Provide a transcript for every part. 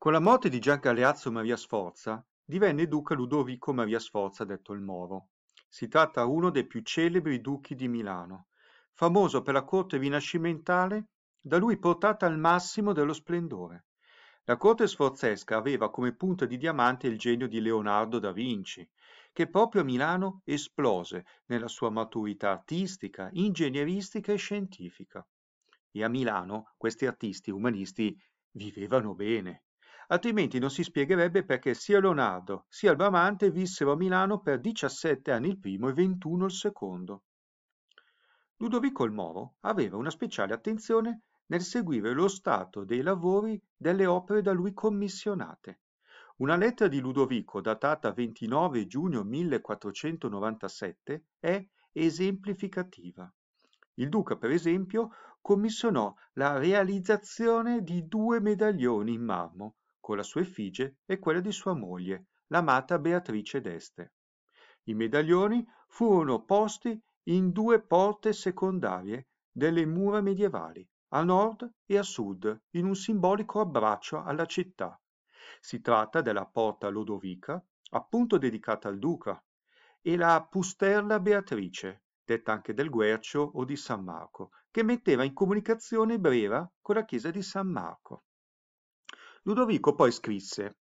Con la morte di Gian Galeazzo Maria Sforza divenne duca Ludovico Maria Sforza detto il Moro. Si tratta uno dei più celebri duchi di Milano, famoso per la corte rinascimentale da lui portata al massimo dello splendore. La corte sforzesca aveva come punta di diamante il genio di Leonardo da Vinci, che proprio a Milano esplose nella sua maturità artistica, ingegneristica e scientifica. E a Milano questi artisti umanisti vivevano bene, altrimenti non si spiegherebbe perché sia Leonardo sia il Bramante vissero a Milano per 17 anni il primo e 21 il secondo. Ludovico il Moro aveva una speciale attenzione nel seguire lo stato dei lavori delle opere da lui commissionate. Una lettera di Ludovico datata 29 giugno 1497 è esemplificativa. Il duca, per esempio, commissionò la realizzazione di due medaglioni in marmo con la sua effigie e quella di sua moglie, l'amata Beatrice d'Este. I medaglioni furono posti in due porte secondarie delle mura medievali, a nord e a sud, in un simbolico abbraccio alla città. Si tratta della porta Lodovica, appunto dedicata al duca, e la Pusterla Beatrice, detta anche del Guercio o di San Marco, che metteva in comunicazione Brera con la chiesa di San Marco. Ludovico poi scrisse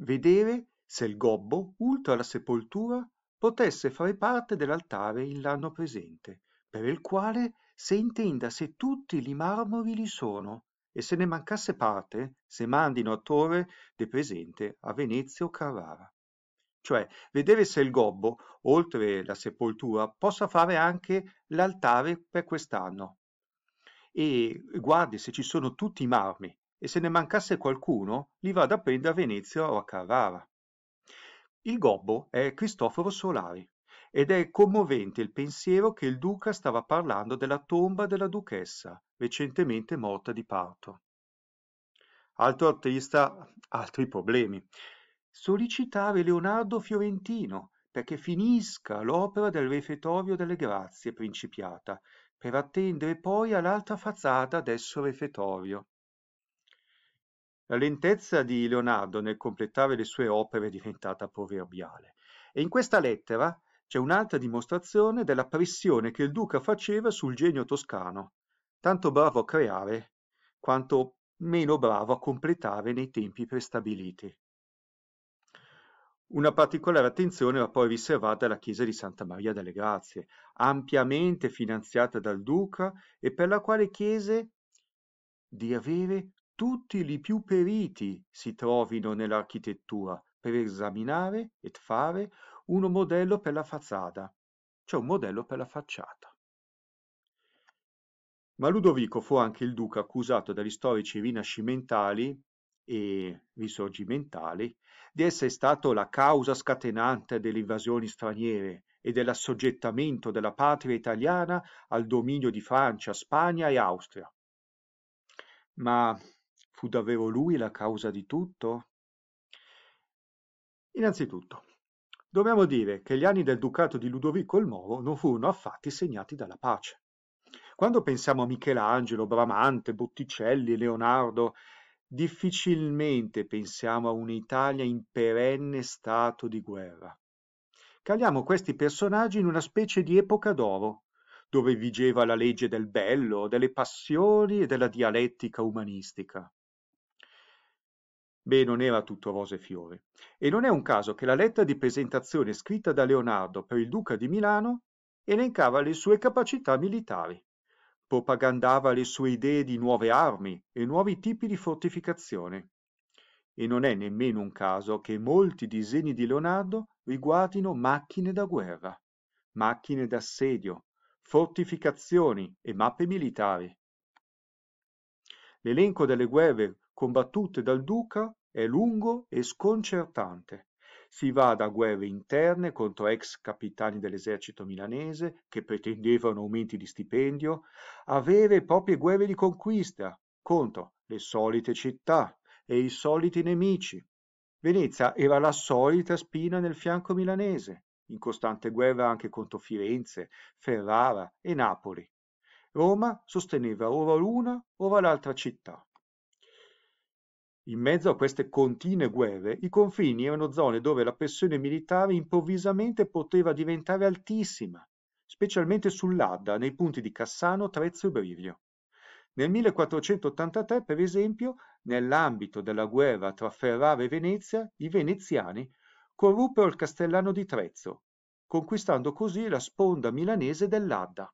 "Vedere se il gobbo, ultra la sepoltura, potesse fare parte dell'altare in l'anno presente, per il quale se intenda se tutti li marmori li sono, e se ne mancasse parte, se mandino a Torre de presente a Venezia o Carrara. Cioè, vedere se il gobbo, oltre la sepoltura, possa fare anche l'altare per quest'anno. E guardi se ci sono tutti i marmi, e se ne mancasse qualcuno li vado a prendere a Venezia o a Carrara. Il gobbo è Cristoforo Solari ed è commovente il pensiero che il duca stava parlando della tomba della duchessa, recentemente morta di parto. Altro artista, altri problemi. Sollicitare Leonardo Fiorentino perché finisca l'opera del refettorio delle grazie principiata, per attendere poi all'altra facciata adesso refettorio. La lentezza di Leonardo nel completare le sue opere è diventata proverbiale e in questa lettera c'è un'altra dimostrazione della pressione che il duca faceva sul genio toscano, tanto bravo a creare quanto meno bravo a completare nei tempi prestabiliti. Una particolare attenzione va poi riservata alla chiesa di Santa Maria delle Grazie, ampiamente finanziata dal duca e per la quale chiese di avere tutti i più periti si trovino nell'architettura per esaminare e fare un modello per la facciata, cioè un modello per la facciata. Ma Ludovico fu anche il duca accusato dagli storici rinascimentali e risorgimentali di essere stato la causa scatenante delle invasioni straniere e dell'assoggettamento della patria italiana al dominio di Francia, Spagna e Austria. Ma Fu davvero lui la causa di tutto? Innanzitutto, dobbiamo dire che gli anni del ducato di Ludovico il Moro non furono affatti segnati dalla pace. Quando pensiamo a Michelangelo, Bramante, Botticelli, Leonardo, difficilmente pensiamo a un'Italia in perenne stato di guerra. Caliamo questi personaggi in una specie di epoca d'oro, dove vigeva la legge del bello, delle passioni e della dialettica umanistica. Beh, non era tutto rose e fiori. E non è un caso che la lettera di presentazione scritta da Leonardo per il duca di Milano elencava le sue capacità militari, propagandava le sue idee di nuove armi e nuovi tipi di fortificazione. E non è nemmeno un caso che molti disegni di Leonardo riguardino macchine da guerra, macchine d'assedio, fortificazioni e mappe militari. L'elenco delle guerre combattute dal duca, è lungo e sconcertante. Si va da guerre interne contro ex capitani dell'esercito milanese che pretendevano aumenti di stipendio, a vere e proprie guerre di conquista contro le solite città e i soliti nemici. Venezia era la solita spina nel fianco milanese, in costante guerra anche contro Firenze, Ferrara e Napoli. Roma sosteneva ora l'una, ora l'altra città. In mezzo a queste continue guerre, i confini erano zone dove la pressione militare improvvisamente poteva diventare altissima, specialmente sull'Adda, nei punti di Cassano, Trezzo e Brivio. Nel 1483, per esempio, nell'ambito della guerra tra Ferrara e Venezia, i veneziani corruppero il castellano di Trezzo, conquistando così la sponda milanese dell'Adda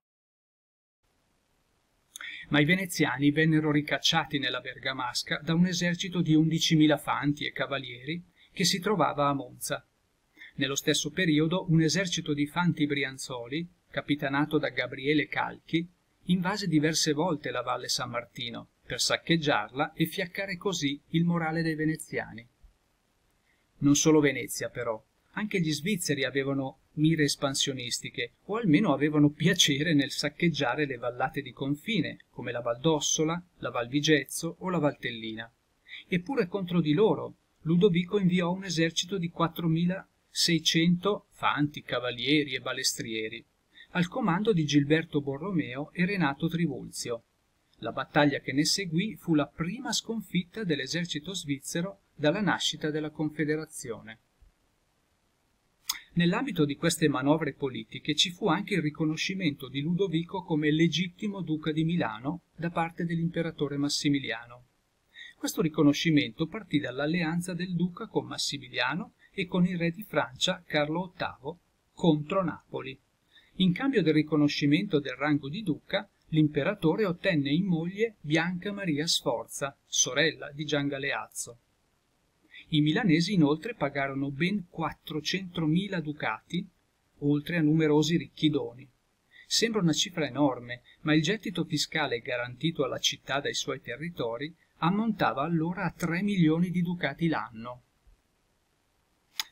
ma i veneziani vennero ricacciati nella Bergamasca da un esercito di 11.000 fanti e cavalieri che si trovava a Monza. Nello stesso periodo un esercito di fanti brianzoli, capitanato da Gabriele Calchi, invase diverse volte la Valle San Martino per saccheggiarla e fiaccare così il morale dei veneziani. Non solo Venezia, però, anche gli svizzeri avevano mire espansionistiche, o almeno avevano piacere nel saccheggiare le vallate di confine, come la Valdossola, la Val Vigezzo o la Valtellina. Eppure contro di loro Ludovico inviò un esercito di 4.600 fanti, cavalieri e balestrieri, al comando di Gilberto Borromeo e Renato Trivulzio. La battaglia che ne seguì fu la prima sconfitta dell'esercito svizzero dalla nascita della Confederazione. Nell'ambito di queste manovre politiche ci fu anche il riconoscimento di Ludovico come legittimo duca di Milano da parte dell'imperatore Massimiliano. Questo riconoscimento partì dall'alleanza del duca con Massimiliano e con il re di Francia Carlo VIII contro Napoli. In cambio del riconoscimento del rango di duca, l'imperatore ottenne in moglie Bianca Maria Sforza, sorella di Gian Galeazzo. I milanesi inoltre pagarono ben 400.000 ducati, oltre a numerosi ricchi doni. Sembra una cifra enorme, ma il gettito fiscale garantito alla città dai suoi territori ammontava allora a 3 milioni di ducati l'anno.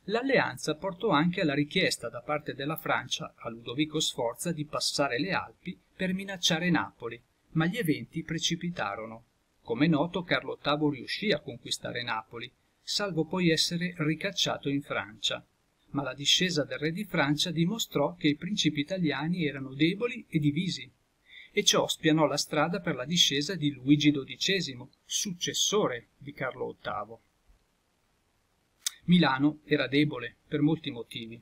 L'alleanza portò anche alla richiesta da parte della Francia a Ludovico Sforza di passare le Alpi per minacciare Napoli, ma gli eventi precipitarono. Come noto Carlo VIII riuscì a conquistare Napoli, salvo poi essere ricacciato in Francia. Ma la discesa del re di Francia dimostrò che i principi italiani erano deboli e divisi, e ciò spianò la strada per la discesa di Luigi XII, successore di Carlo VIII. Milano era debole per molti motivi.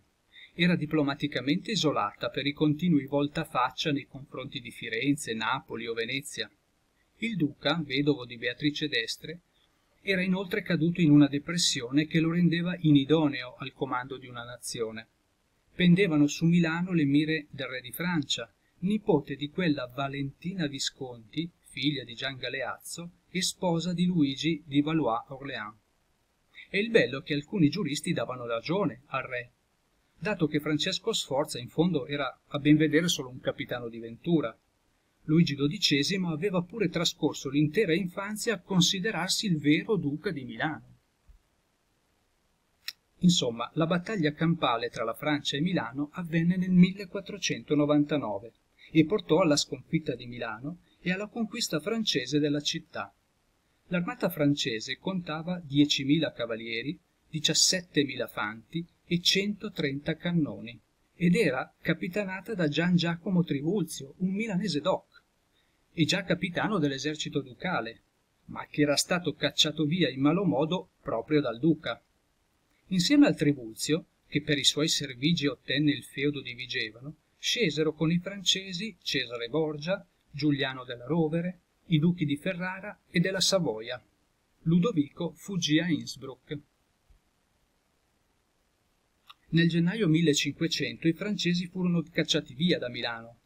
Era diplomaticamente isolata per i continui voltafaccia nei confronti di Firenze, Napoli o Venezia. Il duca, vedovo di Beatrice d'Estre, era inoltre caduto in una depressione che lo rendeva inidoneo al comando di una nazione. Pendevano su Milano le mire del re di Francia, nipote di quella Valentina Visconti, figlia di Gian Galeazzo e sposa di Luigi di Valois-Orléans. E il bello è che alcuni giuristi davano ragione al re, dato che Francesco Sforza in fondo era a ben vedere solo un capitano di ventura, Luigi XII aveva pure trascorso l'intera infanzia a considerarsi il vero duca di Milano. Insomma, la battaglia campale tra la Francia e Milano avvenne nel 1499 e portò alla sconfitta di Milano e alla conquista francese della città. L'armata francese contava 10.000 cavalieri, 17.000 fanti e 130 cannoni ed era capitanata da Gian Giacomo Trivulzio, un milanese doc, e già capitano dell'esercito ducale, ma che era stato cacciato via in malo modo proprio dal duca. Insieme al Tribuzio, che per i suoi servigi ottenne il feudo di Vigevano, scesero con i francesi Cesare Borgia, Giuliano della Rovere, i duchi di Ferrara e della Savoia. Ludovico fuggì a Innsbruck. Nel gennaio 1500 i francesi furono cacciati via da Milano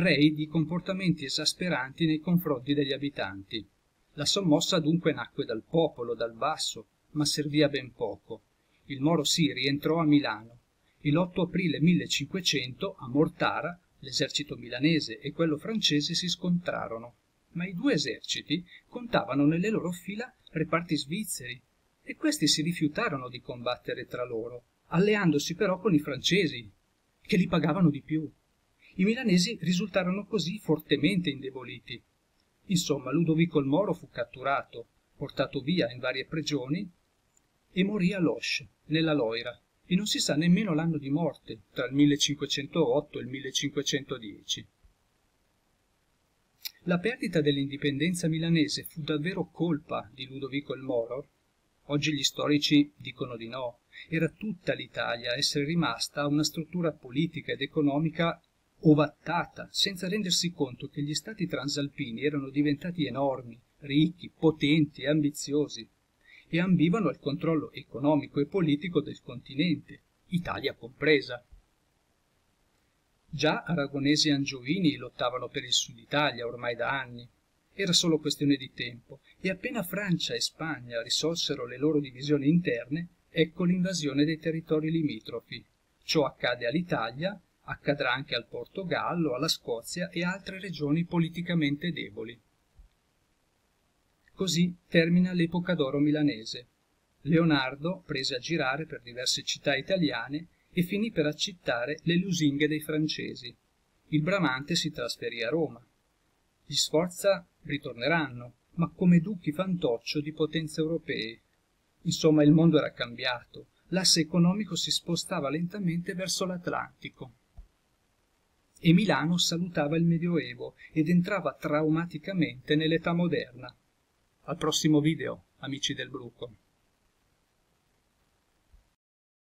rei di comportamenti esasperanti nei confronti degli abitanti. La sommossa dunque nacque dal popolo, dal basso, ma servì a ben poco. Il Moro Siri entrò a Milano. e l'8 aprile 1500, a Mortara, l'esercito milanese e quello francese si scontrarono, ma i due eserciti contavano nelle loro fila reparti svizzeri, e questi si rifiutarono di combattere tra loro, alleandosi però con i francesi, che li pagavano di più. I milanesi risultarono così fortemente indeboliti. Insomma, Ludovico il Moro fu catturato, portato via in varie prigioni e morì a Loche, nella Loira, e non si sa nemmeno l'anno di morte, tra il 1508 e il 1510. La perdita dell'indipendenza milanese fu davvero colpa di Ludovico il Moro? Oggi gli storici dicono di no. Era tutta l'Italia a essere rimasta una struttura politica ed economica ovattata, senza rendersi conto che gli stati transalpini erano diventati enormi, ricchi, potenti e ambiziosi, e ambivano al controllo economico e politico del continente, Italia compresa. Già aragonesi e angioini lottavano per il Sud Italia ormai da anni. Era solo questione di tempo, e appena Francia e Spagna risolsero le loro divisioni interne, ecco l'invasione dei territori limitrofi. Ciò accade all'Italia accadrà anche al Portogallo, alla Scozia e altre regioni politicamente deboli. Così termina l'epoca d'oro milanese. Leonardo prese a girare per diverse città italiane e finì per accettare le lusinghe dei francesi. Il Bramante si trasferì a Roma. Gli Sforza ritorneranno, ma come duchi fantoccio di potenze europee. Insomma, il mondo era cambiato, l'asse economico si spostava lentamente verso l'Atlantico e Milano salutava il Medioevo ed entrava traumaticamente nell'età moderna. Al prossimo video, amici del Bruco.